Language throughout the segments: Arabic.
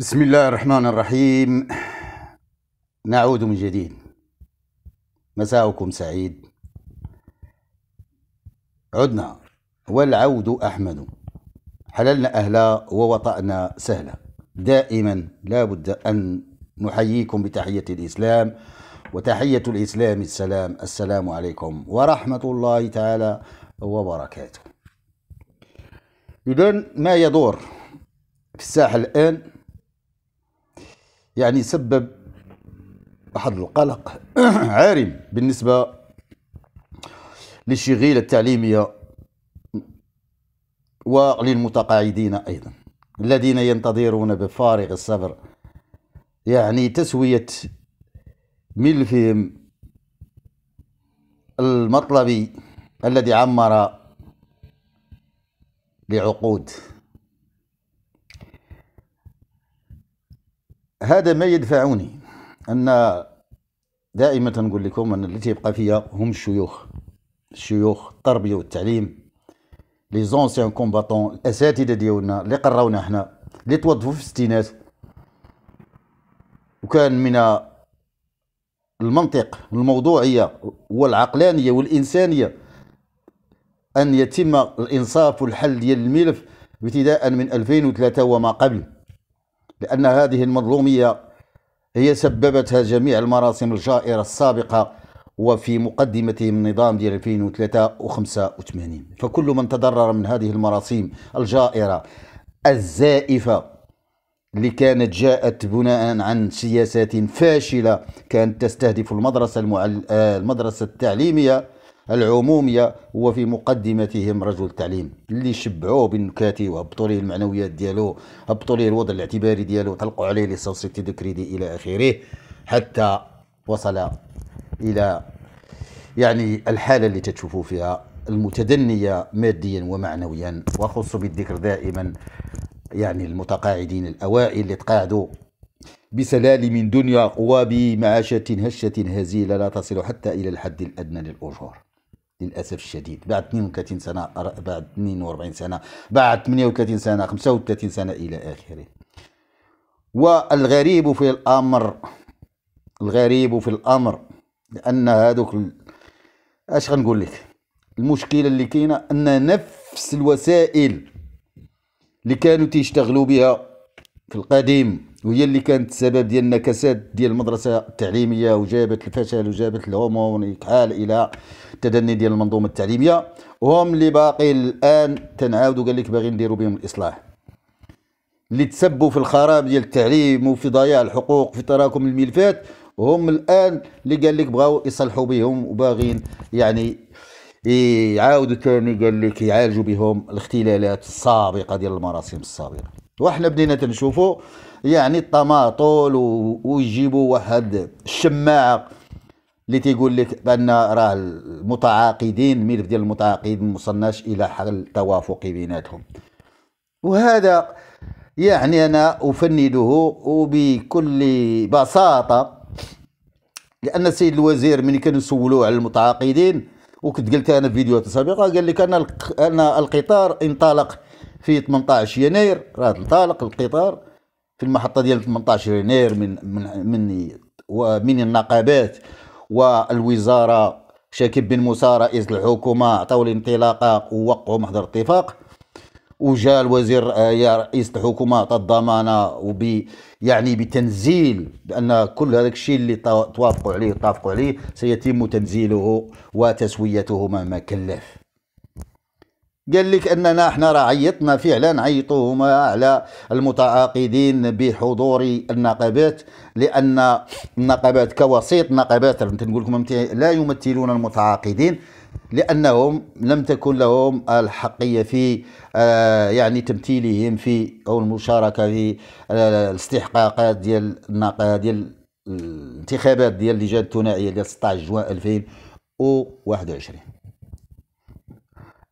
بسم الله الرحمن الرحيم نعود من جديد مساءكم سعيد عدنا والعود أحمد حللنا أهلا ووطأنا سهلا دائما لا بد أن نحييكم بتحية الإسلام وتحية الإسلام السلام السلام عليكم ورحمة الله تعالى وبركاته إذن ما يدور في الساحة الآن يعني سبب واحد القلق عارم بالنسبة للشغيلة التعليمية وللمتقاعدين أيضا الذين ينتظرون بفارغ الصبر يعني تسوية ملفهم المطلبي الذي عمر لعقود هذا ما يدفعني أن دائما تنقول لكم أن اللي تيبقى فيا هم الشيوخ الشيوخ التربية والتعليم لي زونسيان كومباتون الأساتذة ديالنا اللي قراونا حنا اللي توظفوا في الستينات وكان من المنطق الموضوعية والعقلانية والإنسانية أن يتم الإنصاف والحل ديال الملف ابتداء من 2003 وما قبل لأن هذه المظلومية هي سببتها جميع المراسم الجائرة السابقة وفي مقدمتهم النظام ديال 2003 و85 فكل من تضرر من هذه المراسيم الجائرة الزائفة اللي كانت جاءت بناء عن سياسات فاشلة كانت تستهدف المدرسة المعل... آه، المدرسة التعليمية العمومية هو في مقدمتهم رجل التعليم اللي شبعوه بالنكات وهبطوا ليه المعنويات ديالو هبطوا ليه الوضع الاعتباري ديالو طلقوا عليه لي سوسيتي دو كريدي إلى آخره حتى وصل إلى يعني الحالة اللي تتشوفوا فيها المتدنية ماديا ومعنويا وأخص بالذكر دائما يعني المتقاعدين الأوائل اللي تقاعدوا بسلال من دنيا وبمعاشة هشة هزيلة لا تصل حتى إلى الحد الأدنى للأجور للاسف الشديد بعد 32 سنه بعد 42 سنه بعد 38 سنه 35 سنه الى اخره والغريب في الامر الغريب في الامر لان هذوك اش غنقول لك المشكله اللي كاينه ان نفس الوسائل اللي كانوا تيشتغلوا بها في القديم وهي اللي كانت السبب ديال النكسات ديال المدرسه التعليميه وجابت الفشل وجابت الهموم حال الى التدني ديال المنظومه التعليميه هم اللي باقي الان تنعاودوا قال لك باغي نديروا بهم الاصلاح اللي تسبوا في الخراب ديال التعليم وفي ضياع الحقوق في تراكم الملفات هم الان اللي قال لك بغاو يصلحوا بهم وباغيين يعني يعاودوا ثاني قال لك يعالجوا بهم الاختلالات السابقه ديال المراسم السابقه وحنا بدينا تنشوفوا يعني الطماطل ويجيبوا واحد الشماعه اللي تيقول لك بان راه المتعاقدين الملف ديال المتعاقدين ما وصلناش الى حل توافقي بيناتهم وهذا يعني انا افنده وبكل بساطه لان السيد الوزير من كان نسولوه على المتعاقدين وكنت قلت انا في فيديوهات سابقه قال لك انا انا القطار انطلق في 18 يناير راه انطلق القطار في المحطه ديال 18 يناير من من من ومن النقابات والوزاره شاكب بن موسى رئيس الحكومه عطاو الانطلاقه ووقعوا محضر اتفاق وجاء الوزير آه، يا رئيس الحكومه عطى الضمانه وب يعني بتنزيل بان كل هذاك الشيء اللي توافقوا عليه توافقوا عليه سيتم تنزيله وتسويته مهما كلف قال لك اننا احنا راه عيطنا فعلا عيطوا هما على المتعاقدين بحضور النقابات لان النقابات كوسيط نقابات نقول لكم لا يمثلون المتعاقدين لانهم لم تكن لهم الحقيه في آه، يعني تمثيلهم في او المشاركه في آه، الاستحقاقات ديال ديال الانتخابات ديال اللجان الثنائيه ديال 16 جوان 2021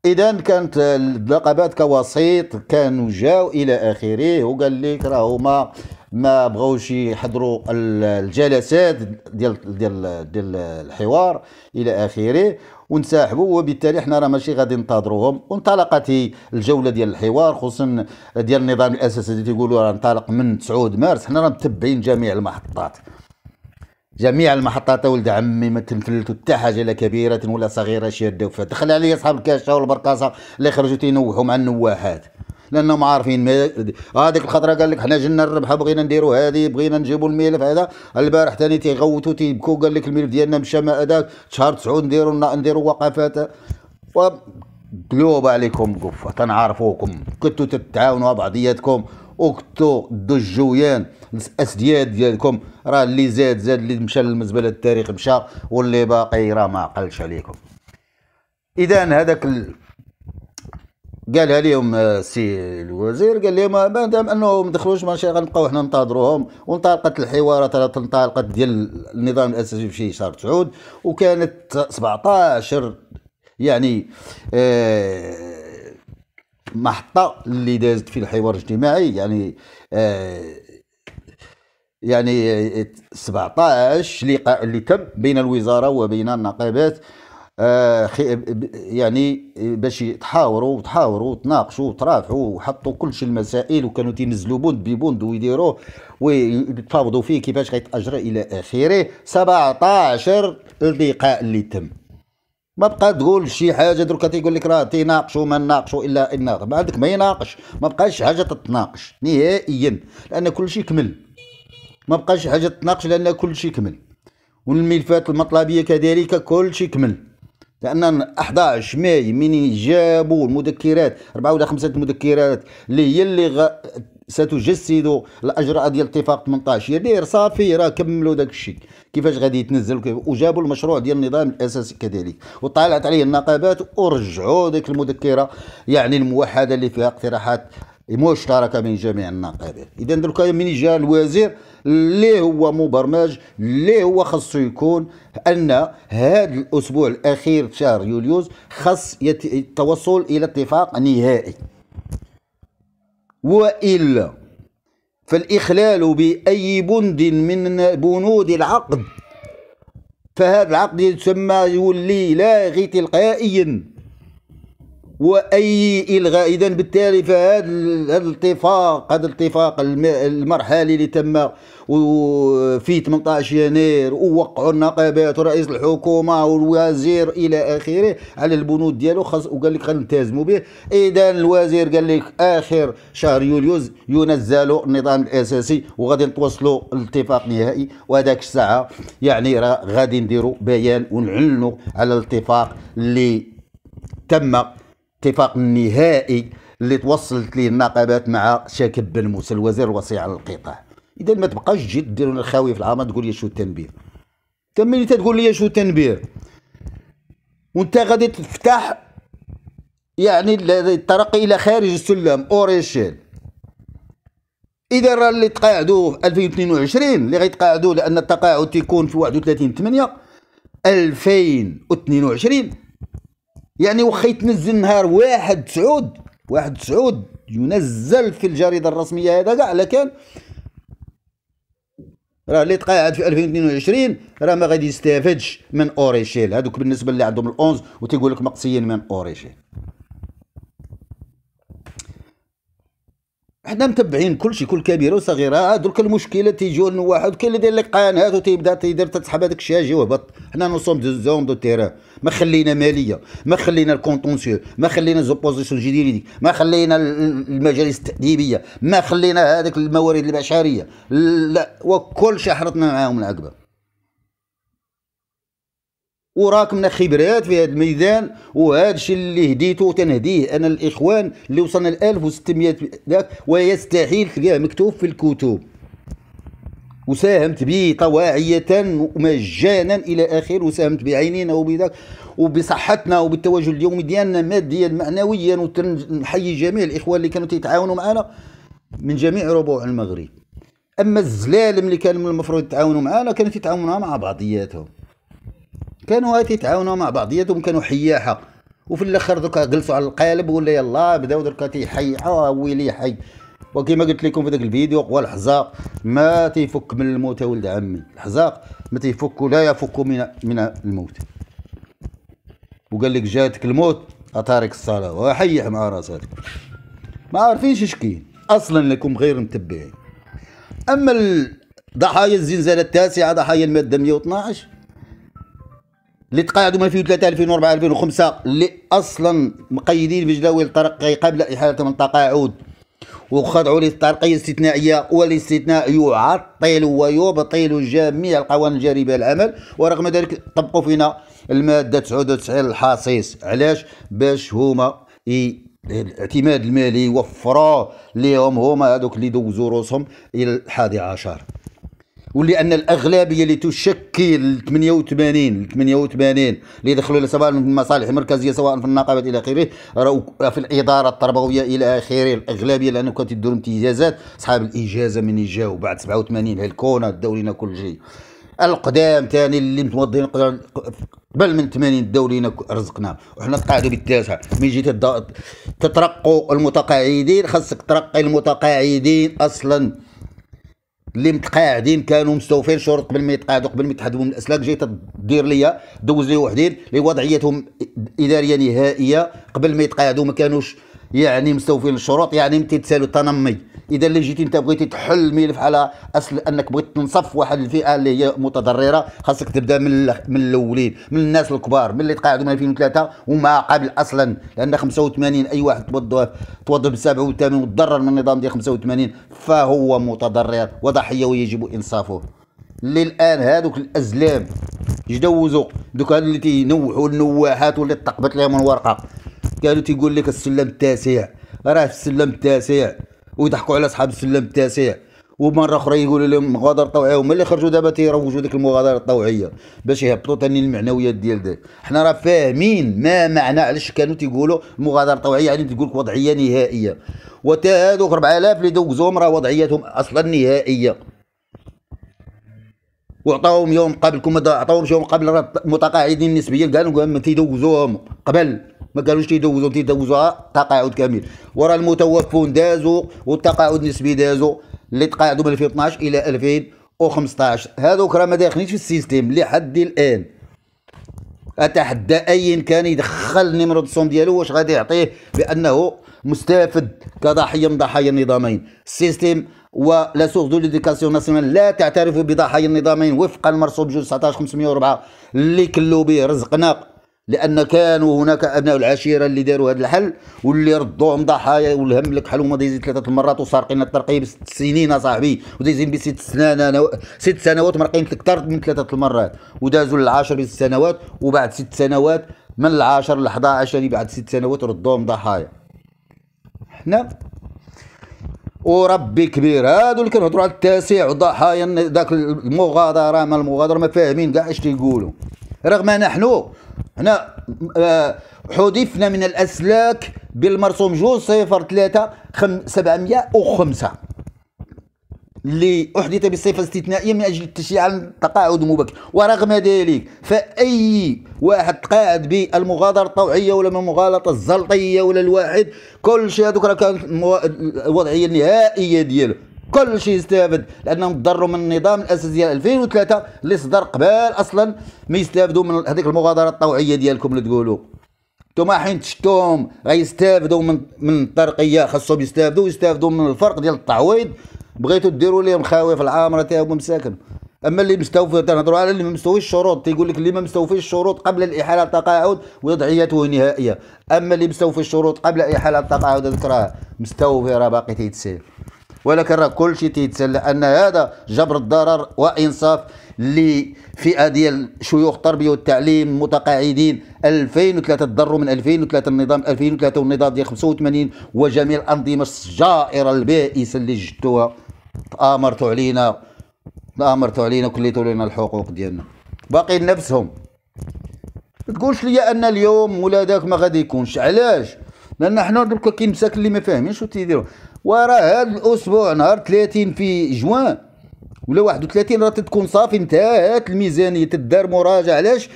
اذا كانت اللقبات كوسيط كانوا جاو الى اخره وقال لك راه ما ما بغاوش يحضروا الجلسات ديال ديال ديال الحوار الى اخره وانسحبوا وبالتالي حنا راه ماشي غادي ننتظروهم وانطلقت الجوله ديال الحوار خصوصا ديال النظام الاساسي اللي تيقولوا راه انطلق من 9 مارس حنا راه متبعين جميع المحطات جميع المحطات ولد عمي ما تنفلتو حتى حاجه لا كبيره ولا صغيره شي فيها دخل عليا صحاب الكاشه والبرقاصه اللي خرجوا تينوحوا مع النواحات لانهم عارفين هذيك الخضره قال لك حنا جنا الربحه بغينا نديروا هذه بغينا نجيبوا الملف هذا البارح ثاني تيغوتوا تيبكوا قال لك الملف ديالنا مشى ما هذاك شهر تسعود نديروا نديروا وقفات و قلوب عليكم قفه تنعرفوكم كنتوا تتعاونوا بعضياتكم اوكتو دو الجويان الاسدياد ديالكم راه اللي زاد زاد اللي مشى للمزبله التاريخ مشى واللي باقي راه ما عقلش عليكم اذا هذاك ال... قالها لهم آه، سي الوزير قال لهم ما دام انه ما دخلوش ماشي غنبقاو حنا ننتظروهم وانطلقت الحوارات راه انطلقت ديال النظام الاساسي في شهر تسعود وكانت 17 يعني آه محطه اللي دازت في الحوار الاجتماعي يعني آه يعني 17 لقاء اللي تم بين الوزاره وبين النقابات آه يعني باش يتحاوروا وتحاوروا وتناقشوا وترافعوا وحطوا كلشي المسائل وكانوا تينزلوا بند ببند ويديروه ويتفاوضوا فيه كيفاش غيتاجر الى اخره 17 لقاء اللي تم ما بقى تقول شي حاجه دروك تيقول لك راه تيناقشوا ما ناقشوا الا ان ما عندك ما يناقش ما بقاش حاجه تتناقش نهائيا لان كل شيء كمل ما بقاش حاجه تتناقش لان كل شيء كمل والملفات المطلبيه كذلك كل شيء كمل لان 11 ماي من جابوا المذكرات 4 ولا خمسه المذكرات اللي هي اللي ستجسد الاجراء ديال اتفاق 18 يناير صافي راه كملوا داك الشيء كيفاش غادي يتنزل وجابوا المشروع ديال النظام الاساسي كذلك وطالعت عليه النقابات ورجعوا ديك المذكره يعني الموحده اللي فيها اقتراحات مشتركه من جميع النقابات اذا دركا من جاء الوزير اللي هو مبرمج اللي هو خاصو يكون ان هذا الاسبوع الاخير في شهر يوليوز خاص التوصل الى اتفاق نهائي وإلا فالإخلال بأي بند من بنود العقد فهذا العقد يسمى يولي لاغي تلقائيا واي الغاء اذا بالتالي فهذا الاتفاق هذا الاتفاق المرحلي اللي تم في 18 يناير ووقعوا النقابات ورئيس الحكومه والوزير الى اخره على البنود ديالو خص وقال لك غنلتزموا به اذا الوزير قال لك اخر شهر يوليو ينزلوا النظام الاساسي وغادي نتوصلوا لاتفاق نهائي وهذاك الساعه يعني راه غادي نديروا بيان ونعلنوا على الاتفاق اللي تم الاتفاق النهائي اللي توصلت ليه النقابات مع شاكب بن موسى الوزير الوصي على القطاع اذا ما تبقاش تجي دير الخاوي في العامه تقول لي شو التنبيه انت تقول لي شو التنبيه وانت غادي تفتح يعني الترقي الى خارج السلم اوريشيل اذا راه اللي تقاعدوا في 2022 اللي غيتقاعدوا لان التقاعد تيكون في 31 8 2022 يعني واخا يتنزل نهار واحد تسعود واحد تسعود ينزل في الجريده الرسميه هذا كاع لكن كان راه اللي تقاعد في 2022 راه ما غادي يستافدش من اوريشيل هذوك بالنسبه اللي عندهم ال11 وتيقول لك مقصيين من اوريشيل حنا متبعين كلشي كل كبيره وصغيره آه، درك المشكله تيجيو واحد كاين اللي داير لك قناه وتيبدا تيدير تسحب هذاك الشاجي وهبط حنا نصوم دو زون دو تيران ما خلينا ماليه ما خلينا الكونتونسيو ما خلينا زوبوزيسيون جديدة ما خلينا المجالس التاديبيه ما خلينا هذاك الموارد البشريه لا وكل شيء حرطنا معاهم العقبه وراك من خبرات في هذا الميدان وهذا الشيء اللي هديته تنهديه انا الاخوان اللي وصلنا ل 1600 ذاك ويستحيل تلقاه مكتوب في الكتب وساهمت به طواعية ومجانا إلى اخره وساهمت بعينينا وبذاك وبصحتنا وبالتواجد اليومي ديالنا ماديا معنويا ونحيي جميع الإخوان اللي كانوا تيتعاونوا معنا من جميع ربوع المغرب أما الزلالم اللي كانوا المفروض يتعاونوا معنا كانوا يتعاونوا مع بعضياتهم كانوا هاتي تعاونوا مع بعضياتهم كانوا حياحه وفي الاخر دوكا جلسوا على القالب ولا يلا بداو دركا تيحيحوا ويلي حي وكما قلت لكم في ذاك الفيديو قوى الحزاق ما تيفك من الموت ولد عمي الحزاق ما تيفك لا يفك من من الموت وقال لك جاتك الموت اطارك الصلاه وحيح مع راسك ما عارفينش اش كاين اصلا لكم غير متبعين اما ضحايا الزنزانه التاسعه ضحايا الماده 112 اللي تقاعدوا من 2003 2004 2005 اللي اصلا مقيدين بجداول الترقي قبل احالتهم التقاعد وخضعوا للترقية الاستثنائية والاستثناء يعطل ويبطل جميع القوانين الجارية العمل ورغم ذلك طبقوا فينا المادة 99 الحصيص علاش باش هما الاعتماد المالي يوفروه ليهم هما هذوك اللي دوزوا روسهم الى الحادي عشر ولان الاغلبيه اللي تشكل 88 88 اللي دخلوا سواء من المصالح المركزيه سواء في النقابات الى اخره في الاداره التربويه الى اخره الاغلبيه لانه كانت يديروا امتيازات اصحاب الاجازه من جاو بعد 87 هالكونا الدولينا كل شيء القدام ثاني اللي متوضين قبل من 80 دولينا رزقنا وحنا القاعده بالتاسعه من جهه تترقوا المتقاعدين خاصك ترقي المتقاعدين اصلا اللي متقاعدين كانوا مستوفين شهور قبل ما يتقاعدوا قبل ما يتحدوا من الاسلاك جاي تدير ليا دوز لي وحدين اللي اداريه نهائيه قبل ما يتقاعدوا ما كانوش يعني مستوفين الشروط يعني امتثال تنمي اذا اللي جيتي انت بغيتي تحل الملف على اصل انك بغيت تنصف واحد الفئه اللي هي متضرره خاصك تبدا من من الاولين من الناس الكبار من اللي تقاعدوا من 2003 وما قبل اصلا لان 85 اي واحد توظف توظف ب 87 وتضرر من النظام ديال 85 فهو متضرر وضحيه ويجب انصافه للان هذوك الازلام يجدوزوا دوك اللي تينوحوا النواحات واللي تقبط لهم الورقه قالوا تيقول لك السلم التاسع راه في السلم التاسع ويضحكوا على اصحاب السلم التاسع ومره اخرى يقولوا لهم مغادره طوعيه هما اللي خرجوا دابا تيروجوا ديك المغادره الطوعيه باش يهبطوا ثاني المعنويات ديال داك حنا راه فاهمين ما معنى علاش كانوا تيقولوا مغادره طوعيه يعني تقول لك وضعيه نهائيه وتا هذوك 4000 اللي دوزوهم راه وضعيتهم اصلا نهائيه وعطاوهم يوم قبل كما عطاوهم يوم قبل المتقاعدين نسبيا قالوا لهم تيدوزوهم قبل ما قالوش تيدوزوهم تيدوزوها تقاعد كامل ورا المتوفون دازوا والتقاعد النسبي دازوا اللي تقاعدوا من 2012 الى 2015 هذوك راه ما داخلينش في السيستيم لحد الان اتحدى اي كان يدخل نمرة الصوم ديالو واش غادي يعطيه بانه مستافد كضحيه من ضحايا النظامين السيستيم ولا سوغ دو ليديكاسيون ناسيونال لا تعترف بضحايا النظامين وفق المرصود جوج 19 504 اللي كلوا به رزقنا لان كانوا هناك ابناء العشيره اللي داروا هذا الحل واللي ردوهم ضحايا والهم لك حل هما دايزين ثلاثه المرات وسارقين الترقيب ست سنين اصاحبي ودايزين بست سنان ست سنوات مرقين اكثر من ثلاثه المرات ودازوا للعاشر بست سنوات وبعد ست سنوات من العاشر ل 11 يعني بعد ست سنوات ردوهم ضحايا حنا وربي كبير هادو اللي كنهضروا على التاسع وضحايا داك المغادره ما المغادره ما فاهمين كاع اش تيقولوا رغم نحن هنا آه، حذفنا من الاسلاك بالمرسوم جوج صفر ثلاثة سبعمية وخمسة اللي أحدث بصفة استثنائية من أجل التشجيع على التقاعد مبكر ورغم ذلك فأي واحد تقاعد بالمغادرة الطوعية ولا من المغالطة الزلطية ولا الواحد كل شيء هذوك راه كانت الوضعية النهائية ديالو كل شيء استافد لانهم تضروا من النظام الاساسي ديال 2003 اللي صدر قبل اصلا ما يستافدوا من هذيك المغادره الطوعيه ديالكم اللي تقولوا نتوما حين تشتوهم غيستافدوا من من الترقيه خاصهم يستافدوا ويستافدوا من الفرق ديال التعويض بغيتوا ديروا ليهم خاوي في العامره تاعهم مساكن اما اللي مستوفي تنهضروا على اللي ما مستويش الشروط تيقول لك اللي ما مستوفيش الشروط قبل الاحاله التقاعد وضعيته نهائيه اما اللي مستوفي الشروط قبل احاله التقاعد هذاك راه مستوفي راه باقي تيتسال ولكن راه كل شيء تيتسال لان هذا جبر الضرر وانصاف لفئه ديال شيوخ التربيه والتعليم متقاعدين 2003 تضروا من 2003 النظام 2003 والنظام ديال 85 وجميع الانظمه الجائره البائسه اللي جدتوها تآمرتوا علينا تآمرتوا علينا وكليتوا لنا الحقوق ديالنا باقيين نفسهم تقولش لي ان اليوم ولا داك ما غادي يكونش علاش لان حنا دوك كاين مساكن اللي ما فاهمينش تيديروا وراه هذا الاسبوع نهار 30 في جوان ولا 31 راه تكون صافي انتهت الميزانيه تدار مراجعه علاش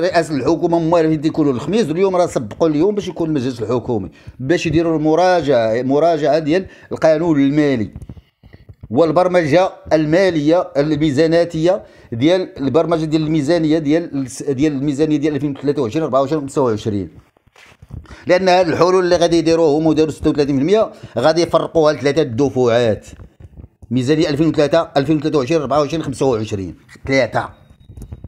رئاسه الحكومه يدي يكونوا الخميس اليوم راه سبقوا اليوم باش يكون المجلس الحكومي باش يديروا المراجعه مراجعه ديال القانون المالي والبرمجه الماليه الميزاناتيه ديال البرمجه ديال الميزانيه ديال ديال الميزانيه ديال 2023 24 25 لان هاد الحلول اللي غادي يديروه هما داروا 36% غادي يفرقوها لثلاثه الدفعات ميزانيه 2003 2023 24 25 ثلاثه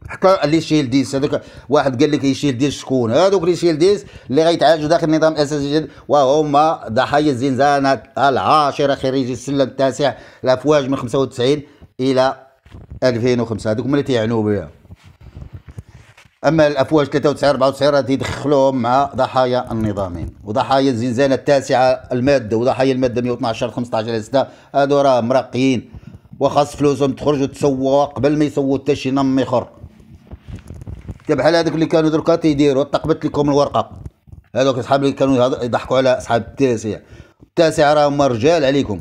حتى اللي شيل ديس هذاك واحد قال لك يشيل ديس شكون هذوك اللي شيل ديس اللي غيتعالجوا داخل النظام الاساسي الجديد وهما ضحايا الزنزانه العاشره خريجي السلم التاسع الافواج من 95 الى 2005 هذوك هما اللي تيعنوا بها اما الافواج 93 94 تيدخلوهم مع ضحايا النظامين وضحايا الزنزانه التاسعه الماده وضحايا الماده 112 15 6 هذو راه مراقيين وخاص فلوسهم تخرج وتسوى قبل ما يسووا حتى شي نم يخر بحال طيب، هذوك اللي كانوا دركا تيديروا طقبت لكم الورقه هذوك اصحاب اللي كانوا يضحكوا على اصحاب التاسع التاسع راهم رجال عليكم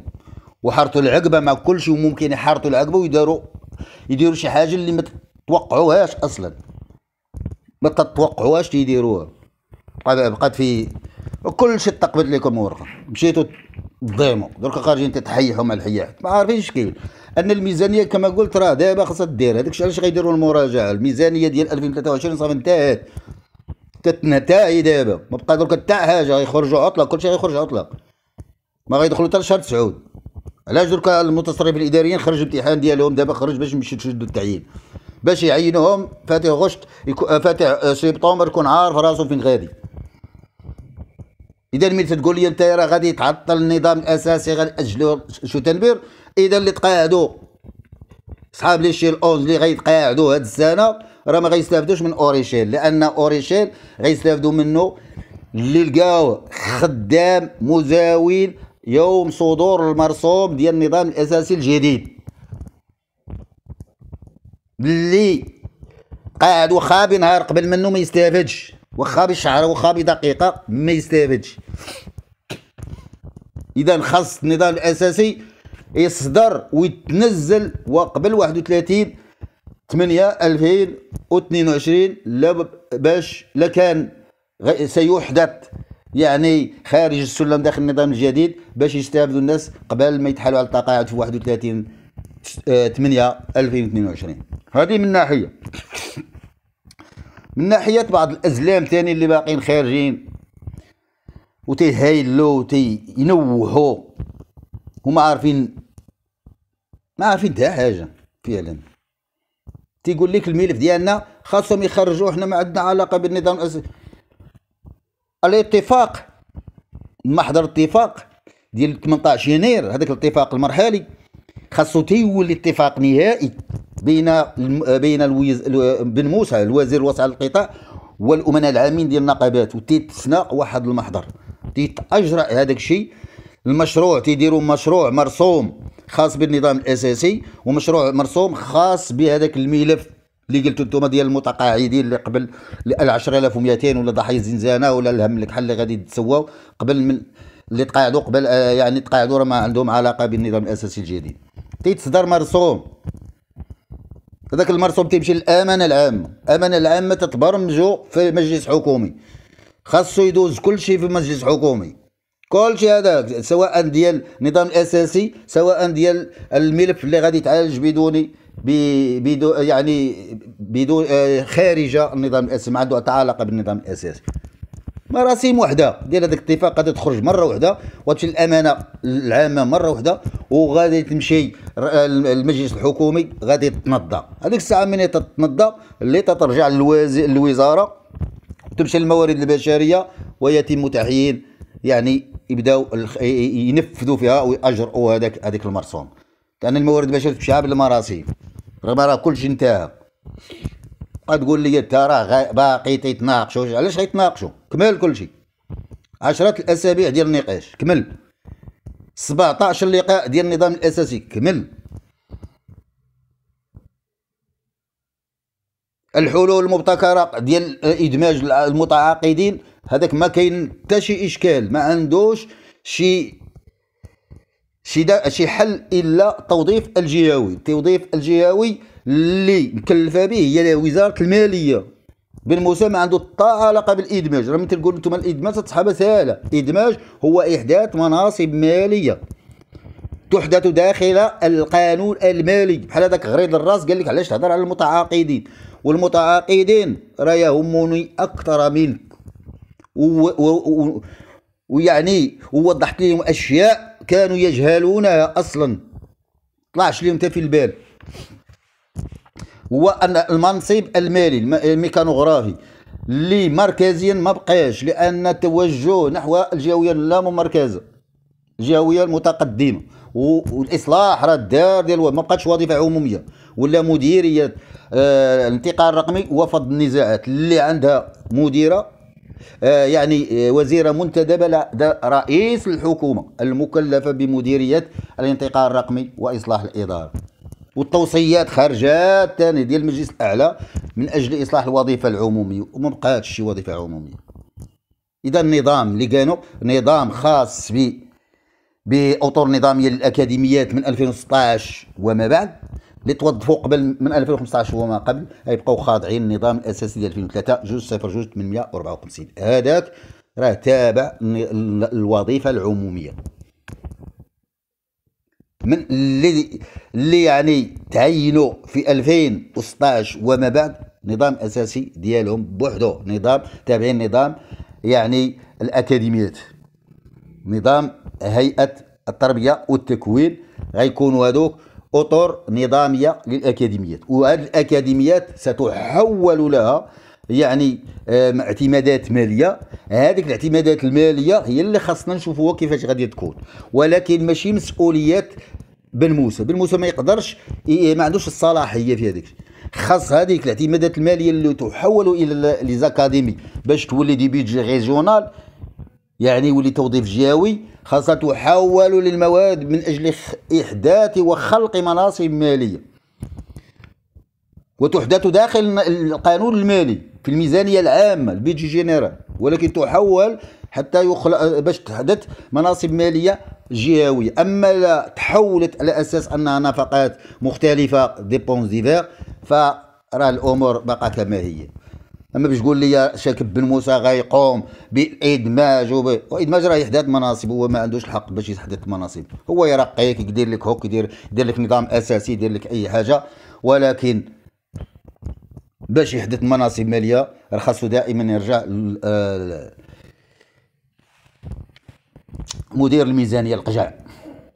وحرطوا العقبه مع كل شيء ممكن يحرطوا العقبه ويداروا يديروا شي حاجه اللي ما تتوقعوهاش اصلا ما تتوقعوهاش تيديروها بقات في وكل شيء تقبض لكم ورقه مشيتوا تضيموا دركا خارجين تتحيحوا مع الحياح ما عارفينش كيف ان الميزانيه كما قلت راه دابا خاصها دير هذاك علاش غيديروا المراجعه الميزانيه ديال 2023 صافي انتهت تتنتهي دابا ما بقى درك حتى حاجه غيخرجوا عطله كلشي غيخرج عطله ما غيدخلوا حتى لشهر تسعود علاش دركا المتصرف الاداريين خرج الامتحان ديالهم دابا خرج باش يمشي يشدوا التعيين باش يعينوهم فاتح غشت فاتح آه، سبتمبر يكون عارف راسو فين غادي اذا ملي تقول لي انت راه غادي يتعطل النظام الاساسي غادي اجلوه شو تنبير اذا اللي تقاعدوا صحاب لي شيل 11 اللي غيتقاعدوا هاد السنه راه ما غيستافدوش من اوريشيل لان اوريشيل غيستافدوا منه اللي لقاوه خدام مزاول يوم صدور المرسوم ديال النظام الاساسي الجديد اللي قاعد وخابي نهار قبل منه ما يستافدش واخا بشعره واخا بدقيقه ما يستافدش اذا خاص النظام الاساسي يصدر ويتنزل وقبل 31 8 2022 لا باش لكان سيحدث يعني خارج السلم داخل النظام الجديد باش يستافدوا الناس قبل ما يتحالوا على التقاعد في 31 8 2022 هذه من ناحيه من ناحيه بعض الازلام تاني اللي باقيين خارجين وتيهايلو وتينوهو وما عارفين ما عارفين تا حاجه فعلا تيقول لك الملف ديالنا خاصهم يخرجوا حنا ما عندنا علاقه بالنظام الاساسي الاتفاق محضر الاتفاق ديال 18 يناير هذاك الاتفاق المرحلي خاصو تيولي اتفاق نهائي بين بين الويز بن موسى الوزير الوسع للقطاع والامناء العامين ديال النقابات وتيتسنى واحد المحضر تيتاجرا هذاك الشيء المشروع تيديروا مشروع مرسوم خاص بالنظام الاساسي ومشروع مرسوم خاص بهذاك الملف اللي قلتو انتم ديال المتقاعدين اللي قبل ال 10200 ولا ضحايا الزنزانه ولا الهم الكحل اللي غادي تسواو قبل من اللي تقاعدوا قبل آه، يعني تقاعدوا راه ما عندهم علاقه بالنظام الاساسي الجديد تيتصدر مرسوم هذاك المرسوم تيمشي للامانه العامه الامانه العامه تتبرمجو في مجلس حكومي خاصو يدوز كل شيء في مجلس حكومي كل شيء هذاك سواء ديال النظام الاساسي سواء ديال الملف اللي غادي يتعالج بدون بدون يعني بدون آه، خارج النظام الاساسي ما عنده علاقة بالنظام الاساسي مراسم وحده ديال هذاك الاتفاق غادي تخرج مره وحده وتمشي الامانه العامه مره وحده وغادي تمشي المجلس الحكومي غادي تنضى هذيك الساعه من تتنضى اللي تترجع للوزاره تمشي للموارد البشريه ويتم تحيين يعني يبداو ينفذوا فيها ويأجروا هذاك هذيك المرسوم لان الموارد البشريه تمشي بالمراسيم رغم راه كلشي انتهى غتقول لي انت راه باقي تيتناقشوا علاش غيتناقشوا كمل كلشي عشرة الاسابيع ديال النقاش كمل 17 لقاء ديال النظام الاساسي كمل الحلول المبتكره ديال ادماج المتعاقدين هذاك ما كاين حتى شي اشكال ما عندوش شي شي شي حل الا توظيف الجهوي التوظيف الجهوي اللي مكلفه به هي وزاره الماليه بن موسى عنده الطاعه علاقه بالادماج راه مثل تقول نتوما الادماج تصحابها سهله الادماج هو احداث مناصب ماليه تحدث داخل القانون المالي بحال هذاك غريض الراس قال لك علاش تهضر على المتعاقدين والمتعاقدين راه يهمني اكثر منك ويعني ووضحت لهم اشياء كانوا يجهلونها اصلا طلعش لهم حتى في البال هو ان المنصب المالي الميكانوغرافي اللي مركزيا ما بقاش لان التوجه نحو الجهويه اللامركزه الجهويه المتقدمه والاصلاح راه دار ديال ما بقاتش وظيفه عموميه ولا مديريه آه، الانتقال الرقمي وفض النزاعات اللي عندها مديره آه، يعني آه، وزيره منتدبه لدى رئيس الحكومه المكلفه بمديريه الانتقال الرقمي واصلاح الاداره والتوصيات خارجات ثاني ديال المجلس الاعلى من اجل اصلاح الوظيفه العموميه وما بقاتش شي وظيفه عموميه اذا النظام اللي كانوا نظام خاص ب باطر نظاميه للاكاديميات من 2016 وما بعد اللي توظفوا قبل من 2015 وما قبل غيبقاو خاضعين النظام الاساسي ديال 2003 جوج صفر جوج 854 هذاك راه تابع الوظيفه العموميه من اللي اللي يعني تعينوا في 2016 وما بعد نظام اساسي ديالهم بوحدو نظام تابعين نظام يعني الاكاديميات نظام هيئه التربيه والتكوين غيكونوا هذوك اطر نظاميه للاكاديميات وهذه الاكاديميات ستحول لها يعني آه، اعتمادات ماليه هذيك الاعتمادات الماليه هي اللي خاصنا نشوفوها كيفاش غادي تكون ولكن ماشي مسؤوليات بن موسى بن موسى ما يقدرش ما عندوش الصلاحيه في هذيك خاص هذيك الاعتمادات الماليه اللي تحولوا الى لي زاكاديمي باش تولي دي بيجي ريجيونال يعني يولي توظيف جهوي خاصها تحول للمواد من اجل احداث وخلق مناصب ماليه وتحدث داخل القانون المالي في الميزانية العامة البيجي جينيرال ولكن تحول حتى يخلق باش تحدث مناصب مالية جهوية أما لا تحولت على أساس أنها نفقات مختلفة ديبونس ديفير فراه الأمور بقى كما هي اما باش تقول لي شاكب بن موسى غيقوم بالادماج وب... وادماج راه يحدث مناصب هو ما عندوش الحق باش يحدث مناصب هو يرقيك يدير لك هوك يدير يدير لك نظام اساسي يدير لك اي حاجه ولكن باش يحدث مناصب ماليه راه خاصو دائما يرجع آه، مدير الميزانيه القجع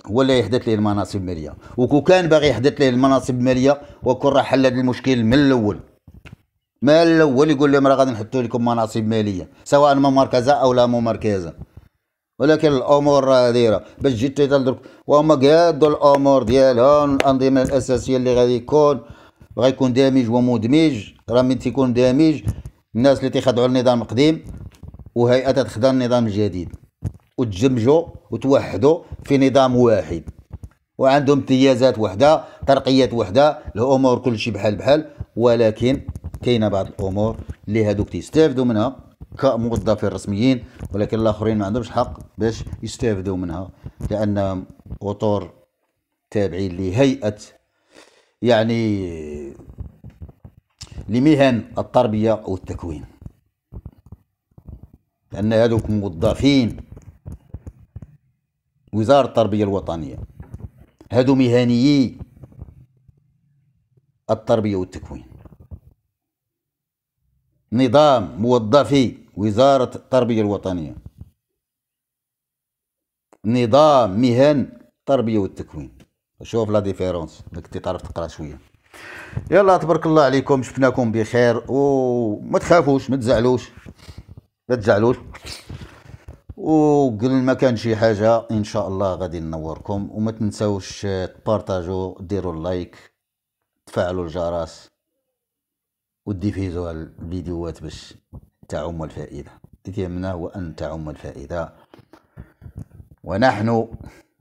هو اللي يحدث ليه المناصب الماليه وكو كان باغي يحدث ليه المناصب الماليه وكون راه حل المشكل من الاول من الاول يقول لهم راه غادي نحطوا لكم مناصب ماليه سواء ممركزه او لا ممركزه ولكن الامور دايره باش تجي تهضر وهما قادوا الامور ديالهم الانظمه الاساسيه اللي غادي يكون غيكون دامج ومدمج راه من تيكون دامج الناس اللي تيخضعوا النظام القديم وهيئه تتخضع النظام الجديد وتجمجوا وتوحدوا في نظام واحد وعندهم امتيازات وحده ترقيات وحده الامور كلشي بحال بحال ولكن كاينه بعض الامور اللي هادوك تيستافدوا منها كموظفين رسميين ولكن الاخرين ما عندهمش حق باش يستافدوا منها لان وطور تابعين لهيئه يعني لمهن التربية والتكوين التكوين لأن هذوك موظفين وزارة التربية الوطنية هذو مهنيي التربية والتكوين نظام موظفي وزارة التربية الوطنية نظام مهن التربية والتكوين شوف لا ديفيرونس راك تعرف تقرا شويه يلا تبارك الله عليكم شفناكم بخير وما تخافوش ما تزعلوش ما تزعلوش وقل ما كان شي حاجه ان شاء الله غادي ننوركم وما تنساوش آه، تبارتاجو ديروا اللايك تفعلوا الجرس وديفيزوا الفيديوهات باش تعم الفائده هو وان تعم الفائده ونحن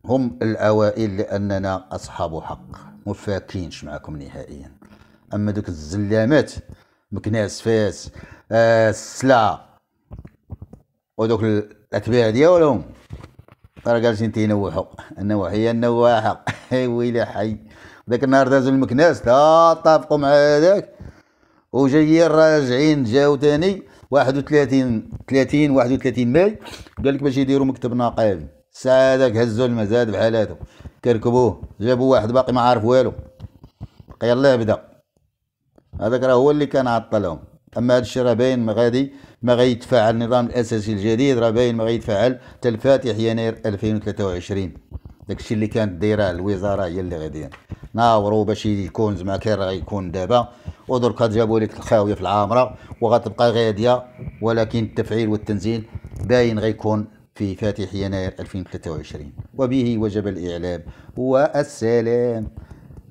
هم الاوائل لاننا اصحاب حق مفاكينش معكم معاكم نهائيا اما دوك الزلامات مكناس فاس آه ودوك الاتباع ديالهم راه جالسين تينوحوا هي النواحة اي ويلي حي داك النهار داز المكناس لا طابقوا مع هذاك وجايين راجعين جاو تاني 31 30 31 ماي قال لك باش يديروا مكتب نقابي سادك هزوا المزاد بحالاتهم كركبوه جابوا واحد باقي ما عارف والو بقي يلاه بدا هذاك راه هو اللي كان عطلهم اما هذا الشيء راه باين ما غادي ما غيتفاعل النظام الاساسي الجديد راه باين ما غيتفاعل حتى الفاتح يناير 2023 داك الشيء اللي كانت دايره الوزاره هي اللي غادي ناوروا باش يكون زعما كاين راه يكون دابا ودرك جابوا لك الخاويه في العامره وغتبقى غاديه ولكن التفعيل والتنزيل باين غيكون في فاتح يناير 2023 وبه وجب الإعلام والسلام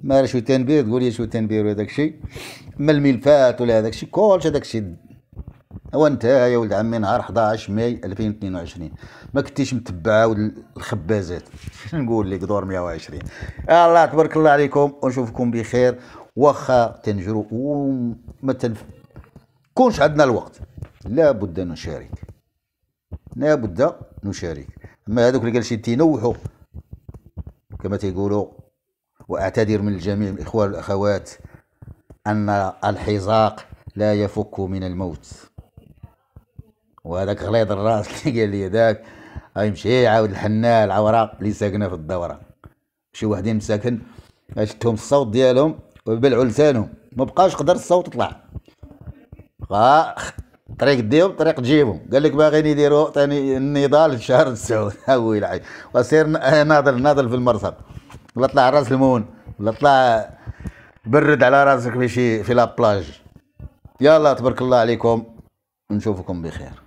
ما شو تنبير تقول لي شو تنبير وهذاك الشيء ما الملفات ولا هذاك الشيء كلش هذاك الشيء وانت يا ولد عمي نهار 11 ماي 2022 ما كنتيش متبعه الخبازات نقول لك دور 120 الله تبارك الله عليكم ونشوفكم بخير واخا تنجروا وما تنف كونش عندنا الوقت لابد نشارك لابد نشارك اما هذوك اللي قال شي تنوحوا كما تيقولوا واعتذر من الجميع الاخوان والاخوات ان الحزاق لا يفك من الموت وهذاك غليظ الراس اللي قال لي ذاك غيمشي يعاود الحناء العوراء اللي ساكنه في الدوره شي واحدين مساكن شفتهم الصوت ديالهم وبلعوا لسانهم ما بقاش قدر الصوت طلع طريق ديهم طريق جيبهم قال لك باغيين يديروا ثاني النضال في شهر تسعود هوي العين وصير آه، ناضل ناضل في المرصد ولا طلع راس المون ولا طلع برد على راسك في شي في لابلاج يلا تبارك الله عليكم نشوفكم بخير